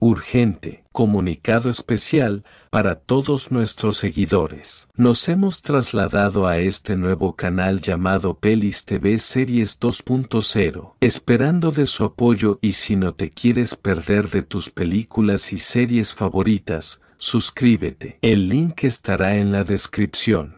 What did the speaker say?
Urgente, comunicado especial, para todos nuestros seguidores. Nos hemos trasladado a este nuevo canal llamado Pelis TV Series 2.0, esperando de su apoyo y si no te quieres perder de tus películas y series favoritas, suscríbete. El link estará en la descripción.